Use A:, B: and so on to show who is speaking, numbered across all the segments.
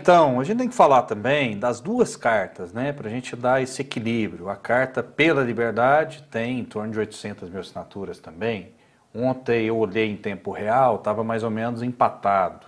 A: Então, a gente tem que falar também das duas cartas, né, para a gente dar esse equilíbrio. A carta pela liberdade tem em torno de 800 mil assinaturas também. Ontem eu olhei em tempo real, estava mais ou menos empatado.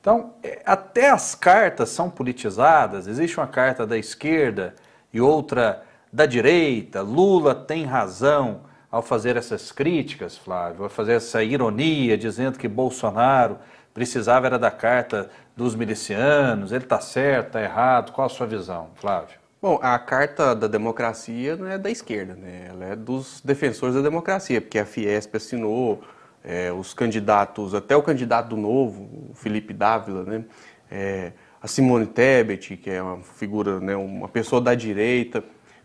A: Então, é, até as cartas são politizadas. Existe uma carta da esquerda e outra da direita. Lula tem razão ao fazer essas críticas, Flávio, ao fazer essa ironia, dizendo que Bolsonaro precisava era da carta dos milicianos, ele está certo, está errado, qual a sua visão, Flávio?
B: Bom, a Carta da Democracia não é da esquerda, né? ela é dos defensores da democracia, porque a Fiesp assinou, é, os candidatos, até o candidato do Novo, o Felipe Dávila, né? É, a Simone Tebet, que é uma figura, né, uma pessoa da direita,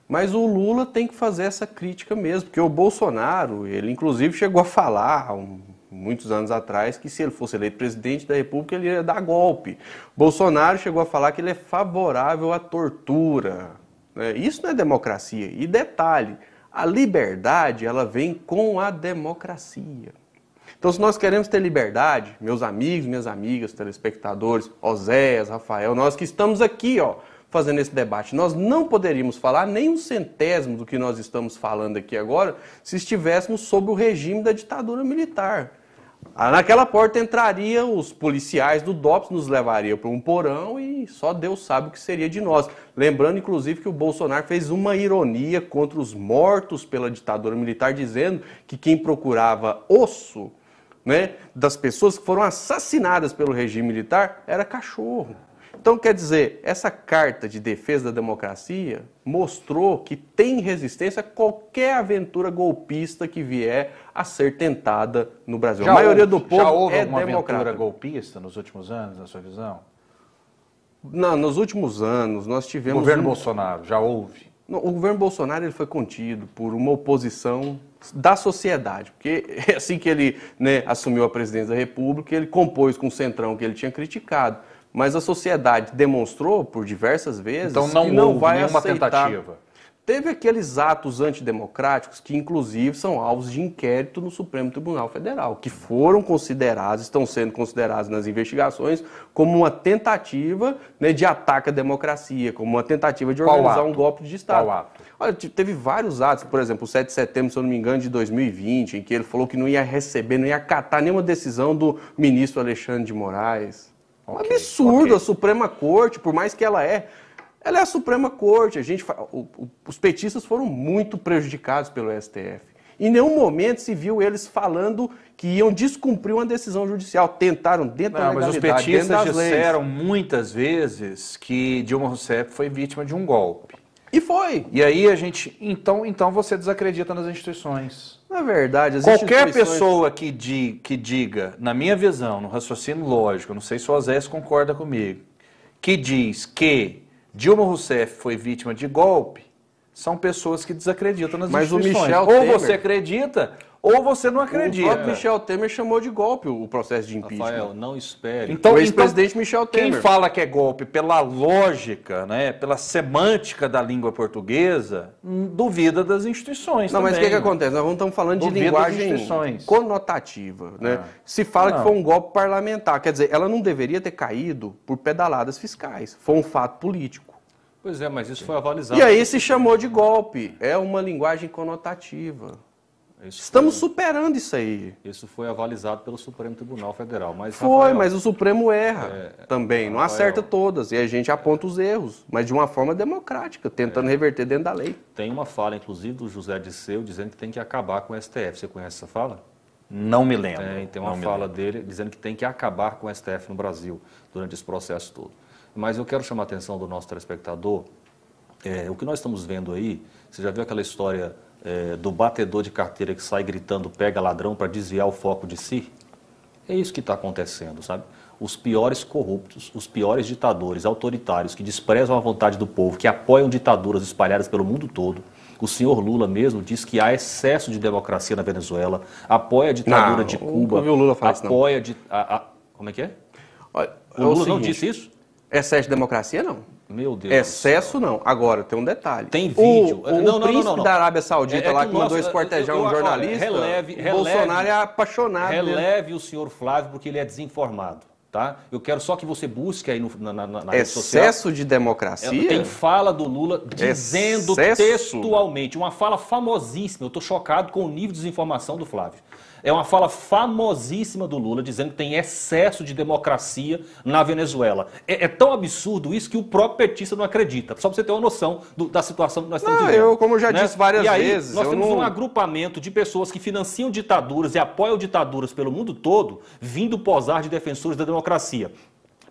B: mas o Lula tem que fazer essa crítica mesmo, porque o Bolsonaro, ele inclusive chegou a falar um, muitos anos atrás que se ele fosse eleito presidente da República, ele ia dar golpe. Bolsonaro chegou a falar que ele é favorável à tortura. Né? Isso não é democracia. E detalhe, a liberdade, ela vem com a democracia. Então, se nós queremos ter liberdade, meus amigos, minhas amigas, telespectadores, Oséias, Rafael, nós que estamos aqui, ó, fazendo esse debate. Nós não poderíamos falar nem um centésimo do que nós estamos falando aqui agora se estivéssemos sob o regime da ditadura militar. Ah, naquela porta entrariam os policiais do DOPS, nos levaria para um porão e só Deus sabe o que seria de nós. Lembrando, inclusive, que o Bolsonaro fez uma ironia contra os mortos pela ditadura militar, dizendo que quem procurava osso né, das pessoas que foram assassinadas pelo regime militar era cachorro. Então, quer dizer, essa carta de defesa da democracia mostrou que tem resistência a qualquer aventura golpista que vier a ser tentada no Brasil. Já a maioria houve, do povo já houve é aventura
A: golpista nos últimos anos, na sua visão?
B: Não, nos últimos anos nós tivemos. O governo um... Bolsonaro, já houve?
A: Não, o governo Bolsonaro ele
B: foi contido por uma oposição da sociedade, porque assim que ele né, assumiu a presidência da República, ele compôs com o centrão que ele tinha criticado. Mas a sociedade demonstrou por diversas vezes então não que não houve vai nenhuma aceitar. tentativa. Teve aqueles atos antidemocráticos que, inclusive, são alvos de inquérito no Supremo Tribunal Federal, que foram considerados, estão sendo considerados nas investigações, como uma tentativa né, de ataque à democracia, como uma tentativa de organizar um golpe de Estado. Qual ato? Olha, teve vários atos, por exemplo, o 7 de setembro, se eu não me engano, de 2020, em que ele falou que não ia receber, não ia acatar nenhuma decisão do ministro Alexandre de Moraes. Okay, um absurdo okay. a Suprema Corte, por mais que ela é, ela é a Suprema Corte. A gente, o, o, os petistas foram muito prejudicados pelo STF. Em nenhum momento se viu eles falando que iam descumprir uma decisão judicial. Tentaram dentro Não, da legalidade, Mas os petistas disseram
A: muitas vezes que Dilma Rousseff foi vítima de um golpe. E foi. E aí a gente, então, então você desacredita nas instituições. Na verdade, as qualquer instituições... pessoa que, di, que diga, na minha visão, no raciocínio lógico, não sei se o Osés concorda comigo, que diz que Dilma Rousseff foi vítima de golpe, são pessoas que desacreditam nas Mas instituições. O Michel Temer... Ou você
B: acredita, ou você não acredita. O próprio Michel Temer
A: chamou de golpe o processo de impeachment. Rafael,
B: não espere. Então, o então, ex-presidente então, Michel Temer. Quem fala
A: que é golpe pela lógica, né, pela semântica da língua portuguesa,
B: hum, duvida das instituições. Não, também. mas o que, que acontece? Nós não estamos falando duvida de linguagem
A: conotativa.
B: Né? Ah. Se fala que foi um golpe parlamentar. Quer dizer, ela não deveria ter caído por pedaladas fiscais. Foi um fato político.
C: Pois é, mas isso foi avalizado. E aí
B: se chamou de golpe. É uma linguagem conotativa.
C: Isso Estamos foi, superando isso aí. Isso foi avalizado pelo Supremo Tribunal Federal. Mas, foi, Rafael, mas o
B: Supremo erra
C: é, também, Rafael, não acerta
B: todas. E a gente aponta os erros, mas de uma forma democrática, tentando é, reverter dentro da lei.
C: Tem uma fala, inclusive, do José Disseu dizendo que tem que acabar com o STF. Você conhece essa fala? Não me lembro. Tem, tem uma fala dele dizendo que tem que acabar com o STF no Brasil durante esse processo todo. Mas eu quero chamar a atenção do nosso telespectador. É, o que nós estamos vendo aí, você já viu aquela história é, do batedor de carteira que sai gritando pega ladrão para desviar o foco de si? É isso que está acontecendo, sabe? Os piores corruptos, os piores ditadores autoritários que desprezam a vontade do povo, que apoiam ditaduras espalhadas pelo mundo todo. O senhor Lula mesmo diz que há excesso de democracia na Venezuela, apoia a ditadura não, de Cuba, o Lula faz, apoia... Não. A, a, como é que é? Olha, o Lula é o seguinte, não disse isso? Excesso
B: de democracia, não. Meu Deus. Excesso não. Agora, tem um detalhe. Tem vídeo. O, o, não, não, príncipe não, não, da Arábia Saudita é, é lá que, mandou esquartejar um jornalista. releve, releve, Bolsonaro é apaixonado. Né? Releve
C: o senhor Flávio, porque ele é desinformado. Tá? Eu quero só que você busque aí no, na, na, na Excesso de
B: democracia? É, tem
C: fala do Lula dizendo Excesso. textualmente, uma fala famosíssima. Eu estou chocado com o nível de desinformação do Flávio. É uma fala famosíssima do Lula dizendo que tem excesso de democracia na Venezuela. É, é tão absurdo isso que o próprio petista não acredita. Só para você ter uma noção do, da situação que nós estamos não, vivendo. Eu, como já né? disse várias e aí, vezes. Nós temos não... um agrupamento de pessoas que financiam ditaduras e apoiam ditaduras pelo mundo todo, vindo posar de defensores da democracia.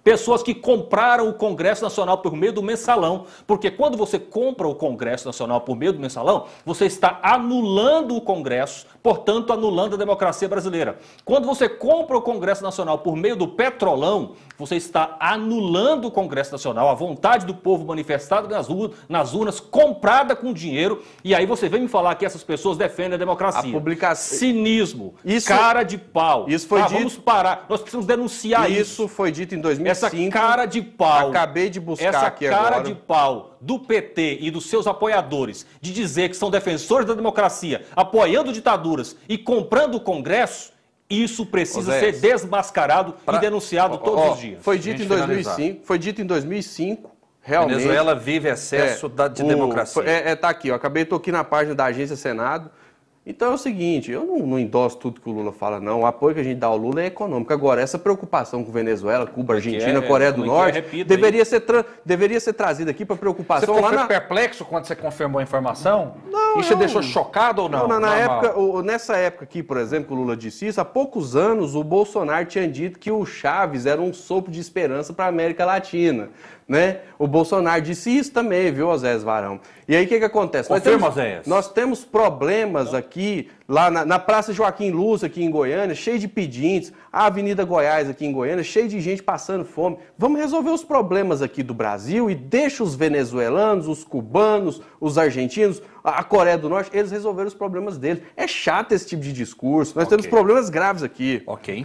C: Pessoas que compraram o Congresso Nacional por meio do mensalão. Porque quando você compra o Congresso Nacional por meio do mensalão, você está anulando o Congresso, portanto, anulando a democracia brasileira. Quando você compra o Congresso Nacional por meio do petrolão, você está anulando o Congresso Nacional, a vontade do povo manifestada nas, nas urnas, comprada com dinheiro. E aí você vem me falar que essas pessoas defendem a democracia. A Cinismo. Isso... Cara de pau. Isso foi ah, dito. Vamos parar. Nós precisamos denunciar isso. Isso foi dito em 2000 essa cara de pau. Acabei de buscar essa aqui cara agora. de pau do PT e dos seus apoiadores de dizer que são defensores da democracia, apoiando ditaduras e comprando o Congresso, isso precisa Zé, ser desmascarado pra... e denunciado ó, todos ó, os dias. Foi dito em 2005, finalizar. foi dito em
B: 2005, realmente. Venezuela vive excesso é, da, de o, democracia. É, é, tá aqui, eu acabei tô aqui na página da agência Senado. Então é o seguinte, eu não, não endosso tudo que o Lula fala, não. O apoio que a gente dá ao Lula é econômico. Agora, essa preocupação com Venezuela, Cuba, é Argentina, é, Coreia do é é? Norte, é, deveria, ser deveria ser trazida aqui para preocupação você lá na...
A: perplexo quando você confirmou a informação?
B: Não. Isso te deixou chocado ou não? não na, na época, o, nessa época aqui, por exemplo, que o Lula disse isso, há poucos anos o Bolsonaro tinha dito que o Chaves era um sopro de esperança para a América Latina. Né? O Bolsonaro disse isso também, viu, Osés Varão? E aí o que, que acontece? Confirma, nós temos, Nós temos problemas aqui aqui, lá na, na Praça Joaquim Luz, aqui em Goiânia, cheio de pedintes, a Avenida Goiás, aqui em Goiânia, cheio de gente passando fome. Vamos resolver os problemas aqui do Brasil e deixa os venezuelanos, os cubanos, os argentinos, a Coreia
A: do Norte, eles resolveram os problemas deles. É chato esse tipo de discurso, nós okay. temos problemas graves aqui. Ok.